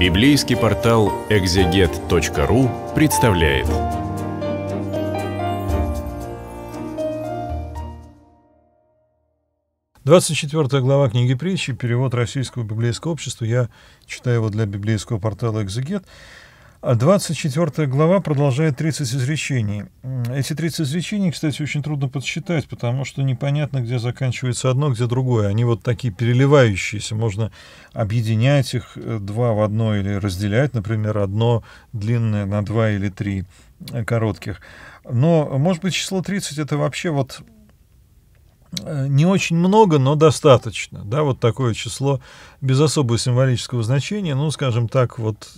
Библейский портал экзегет.ру представляет. Двадцать четвертая глава книги притчи, перевод Российского библейского общества. Я читаю его для библейского портала «Экзегет». 24 а глава продолжает 30 изречений. Эти 30 изречений, кстати, очень трудно подсчитать, потому что непонятно, где заканчивается одно, где другое. Они вот такие переливающиеся. Можно объединять их э, два в одно или разделять, например, одно длинное на два или три э, коротких. Но, может быть, число 30 это вообще вот э, не очень много, но достаточно. Да, вот такое число без особого символического значения. Ну, скажем так, вот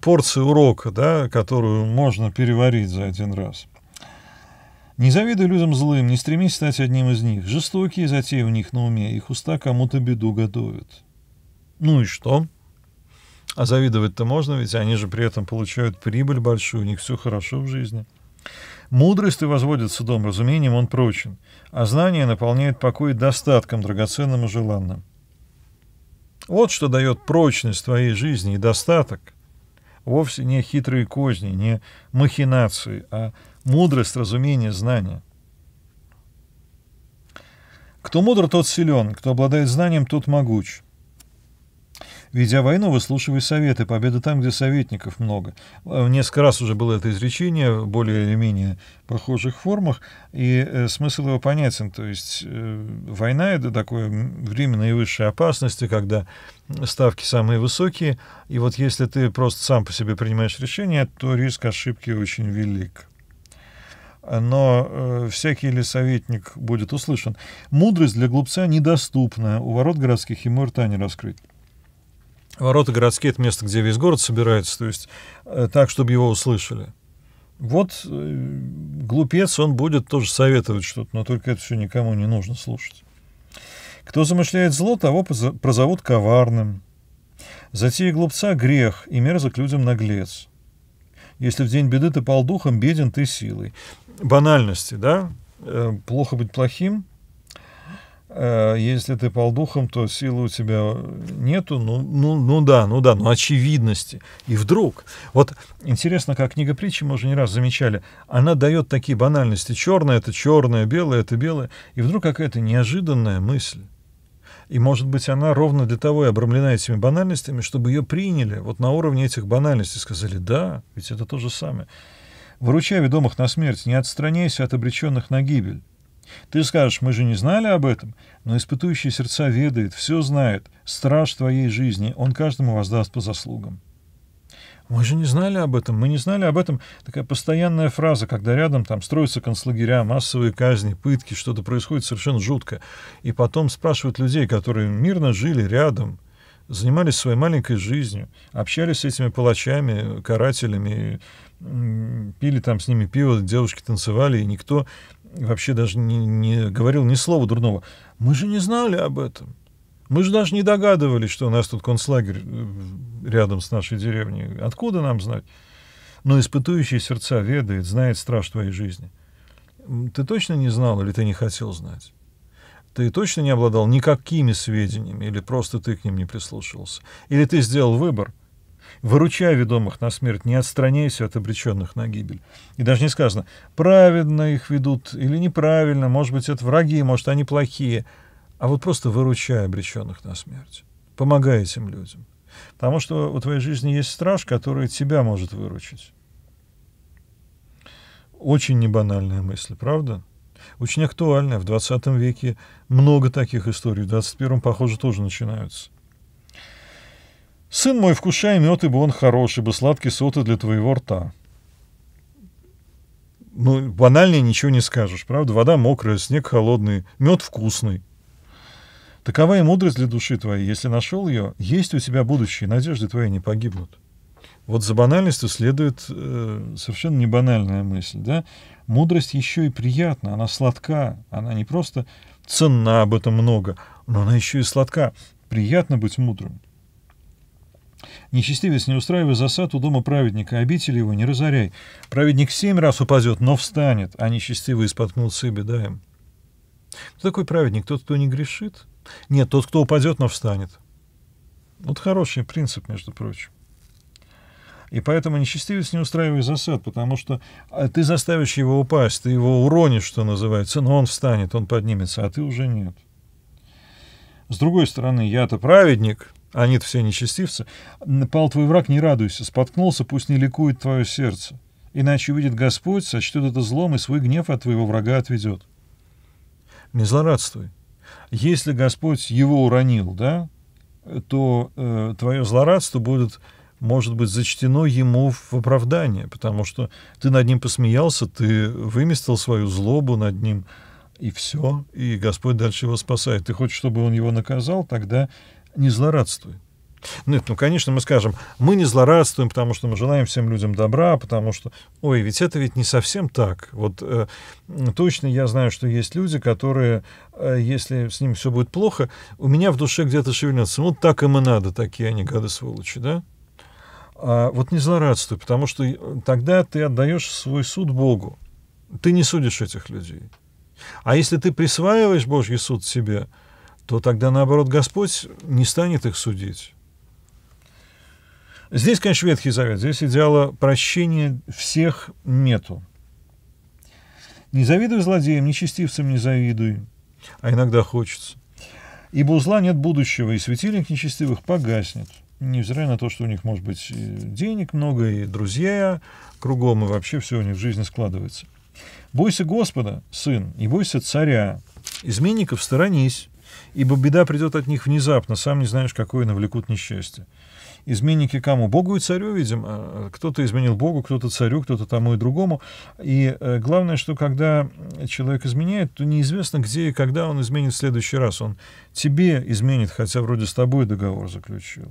порции урока, да, которую можно переварить за один раз. Не завидуй людям злым, не стремись стать одним из них. Жестокие затеи у них на уме, их уста кому-то беду готовят. Ну и что? А завидовать-то можно, ведь они же при этом получают прибыль большую, у них все хорошо в жизни. Мудрость и возводится дом разумением, он прочен, а знание наполняет покой достатком, драгоценным и желанным. Вот что дает прочность твоей жизни и достаток – вовсе не хитрые козни, не махинации, а мудрость, разумение, знание. Кто мудр, тот силен, кто обладает знанием, тот могуч. Ведя войну, выслушивай советы, победа там, где советников много. Э, несколько раз уже было это изречение, более или менее похожих формах, и э, смысл его понятен. То есть э, война — это такое время наивысшей опасности, когда ставки самые высокие, и вот если ты просто сам по себе принимаешь решение, то риск ошибки очень велик но э, всякий ли советник будет услышан. Мудрость для глупца недоступна, у ворот городских ему рта не раскрыть. Ворота городские — это место, где весь город собирается, то есть э, так, чтобы его услышали. Вот э, глупец, он будет тоже советовать что-то, но только это все никому не нужно слушать. Кто замышляет зло, того прозовут коварным. Затея глупца — грех, и мерзок людям наглец. Если в день беды ты пал духом, беден ты силой. Банальности, да? Э, плохо быть плохим, Э, если ты полдухом, то силы у тебя нету. Ну, ну, ну да, ну да, ну очевидности. И вдруг. Вот интересно, как книга притчи, мы уже не раз замечали, она дает такие банальности. Черное — это черное, белое — это белое. И вдруг какая-то неожиданная мысль. И, может быть, она ровно для того и обрамлена этими банальностями, чтобы ее приняли вот на уровне этих банальностей. Сказали, да, ведь это то же самое. Выручай ведомых на смерть, не отстраняйся от обреченных на гибель. Ты скажешь, мы же не знали об этом, но испытующий сердца ведает, все знает, страж твоей жизни, он каждому воздаст по заслугам. Мы же не знали об этом, мы не знали об этом. Такая постоянная фраза, когда рядом там строятся концлагеря, массовые казни, пытки, что-то происходит совершенно жутко. И потом спрашивают людей, которые мирно жили рядом, занимались своей маленькой жизнью, общались с этими палачами, карателями, пили там с ними пиво, девушки танцевали, и никто вообще даже не, не говорил ни слова дурного. Мы же не знали об этом. Мы же даже не догадывались, что у нас тут концлагерь э, рядом с нашей деревней. Откуда нам знать? Но испытующий сердца ведает, знает страж твоей жизни. Ты точно не знал или ты не хотел знать? Ты точно не обладал никакими сведениями или просто ты к ним не прислушивался? Или ты сделал выбор, выручай ведомых на смерть, не отстраняйся от обреченных на гибель. И даже не сказано, праведно их ведут или неправильно, может быть, это враги, может, они плохие, а вот просто выручай обреченных на смерть, помогай этим людям. Потому что у твоей жизни есть страж, который тебя может выручить. Очень небанальная мысль, правда? Очень актуальная. В 20 веке много таких историй. В 21 похоже, тоже начинаются. «Сын мой, вкушай мед, ибо он хороший, ибо сладкий соты для твоего рта». Ну, банальнее ничего не скажешь, правда? Вода мокрая, снег холодный, мед вкусный. Такова и мудрость для души твоей. Если нашел ее, есть у тебя будущее, надежды твои не погибнут. Вот за банальностью следует э, совершенно не банальная мысль. Да? Мудрость еще и приятна, она сладка, она не просто ценна об этом много, но она еще и сладка. Приятно быть мудрым. Нечестивец, не устраивай засад у дома праведника, обители его не разоряй. Праведник семь раз упадет, но встанет, а нечестивый споткнутся и беда им. Кто такой праведник? Тот, кто не грешит? Нет, тот, кто упадет, но встанет. Вот хороший принцип, между прочим. И поэтому нечестивец не устраивает засад, потому что а, ты заставишь его упасть, ты его уронишь, что называется, но он встанет, он поднимется, а ты уже нет. С другой стороны, я-то праведник, они все нечестивцы. Пал твой враг, не радуйся, споткнулся, пусть не ликует твое сердце. Иначе увидит Господь, сочтет это злом и свой гнев от твоего врага отведет. Не злорадствуй. Если Господь его уронил, да, то э, твое злорадство будет, может быть, зачтено ему в оправдание, потому что ты над ним посмеялся, ты выместил свою злобу над ним, и все, и Господь дальше его спасает. Ты хочешь, чтобы он его наказал, тогда не злорадствует. Нет, ну, ну, конечно, мы скажем, мы не злорадствуем, потому что мы желаем всем людям добра, потому что, ой, ведь это ведь не совсем так. Вот э, точно я знаю, что есть люди, которые, э, если с ним все будет плохо, у меня в душе где-то шевельнется, вот так им и надо, такие они гады сволочи, да? А вот не злорадствуй, потому что э, тогда ты отдаешь свой суд Богу. Ты не судишь этих людей. А если ты присваиваешь Божий суд себе, то тогда, наоборот, Господь не станет их судить. Здесь, конечно, Ветхий Завет, здесь идеала прощения всех нету. Не завидуй злодеям, не нечестивцам не завидуй, а иногда хочется. Ибо у зла нет будущего, и светильник нечестивых погаснет невзирая на то, что у них может быть денег много, и друзья кругом, и вообще все у них в жизни складывается. «Бойся Господа, сын, и бойся царя. Изменников сторонись, Ибо беда придет от них внезапно, сам не знаешь, какое навлекут несчастье. Изменники кому? Богу и царю, видим. Э, кто-то изменил Богу, кто-то царю, кто-то тому и другому. И э, главное, что когда человек изменяет, то неизвестно, где и когда он изменит в следующий раз. Он тебе изменит, хотя вроде с тобой договор заключил.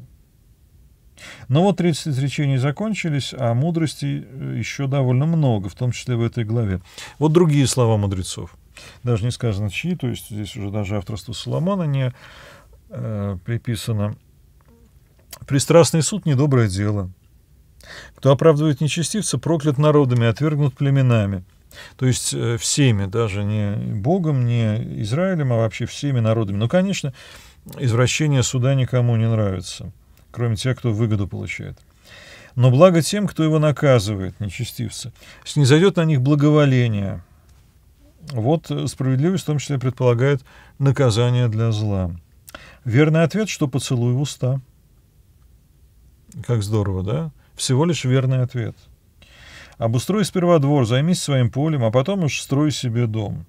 Но вот 30 изречений закончились, а мудрости э, еще довольно много, в том числе в этой главе. Вот другие слова мудрецов даже не сказано чьи, то есть здесь уже даже авторство Соломона не э, приписано. «Пристрастный суд — недоброе дело. Кто оправдывает нечестивца, проклят народами, отвергнут племенами». То есть э, всеми, даже не Богом, не Израилем, а вообще всеми народами. Но, конечно, извращение суда никому не нравится, кроме тех, кто выгоду получает но благо тем, кто его наказывает, нечестивцы. Снизойдет на них благоволение, вот э, справедливость в том числе предполагает наказание для зла. Верный ответ, что поцелуй в уста. Как здорово, да? Всего лишь верный ответ. Обустрой сперва двор, займись своим полем, а потом уж строй себе дом.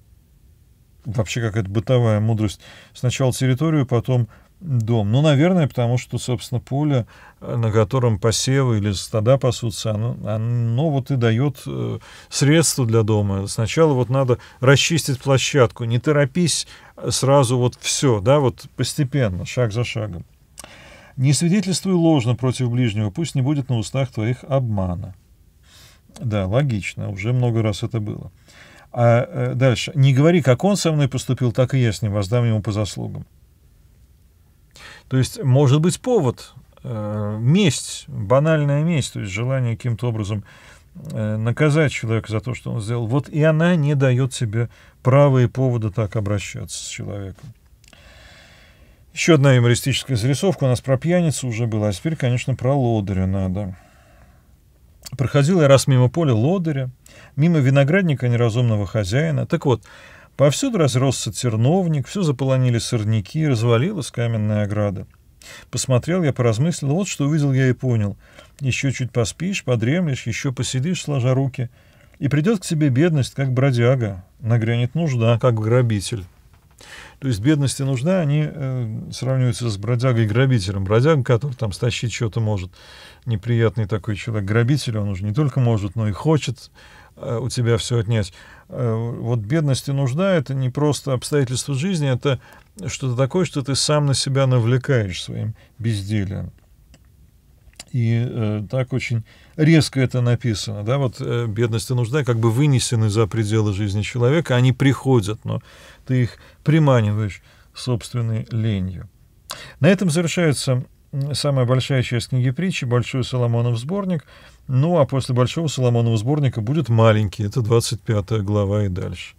Вообще какая-то бытовая мудрость. Сначала территорию, потом дом? Ну, наверное, потому что, собственно, поле, э, на котором посевы или стада пасутся, оно, оно вот и дает э, средства для дома. Сначала вот надо расчистить площадку, не торопись э, сразу вот все, да, вот постепенно, шаг за шагом. Не свидетельствуй ложно против ближнего, пусть не будет на устах твоих обмана. Да, логично, уже много раз это было. А э, дальше. Не говори, как он со мной поступил, так и я с ним, воздам ему по заслугам. То есть может быть повод, э, месть, банальная месть, то есть желание каким-то образом э, наказать человека за то, что он сделал. Вот и она не дает себе права и повода так обращаться с человеком. Еще одна юмористическая зарисовка у нас про пьяницу уже была, а теперь, конечно, про лодыря надо. Проходил я раз мимо поля лодыря, мимо виноградника неразумного хозяина. Так вот, Повсюду разросся терновник, все заполонили сорняки, развалилась каменная ограда. Посмотрел я, поразмыслил, вот что увидел я и понял. Еще чуть поспишь, подремлешь, еще посидишь, сложа руки. И придет к тебе бедность, как бродяга, нагрянет нужда, как грабитель. То есть бедность и нужда, они э, сравниваются с бродягой и грабителем. Бродяга, который там стащить что-то может, неприятный такой человек. Грабитель, он уже не только может, но и хочет Э, у тебя все отнять. Э, вот бедность и нужда — это не просто обстоятельства жизни, это что-то такое, что ты сам на себя навлекаешь своим безделием. И э, так очень резко это написано. Да? Вот э, бедность и нужда как бы вынесены за пределы жизни человека, они приходят, но ты их приманиваешь собственной ленью. На этом завершается самая большая часть книги притчи, Большой Соломонов сборник. Ну, а после Большого Соломонова сборника будет маленький, это 25 глава и дальше.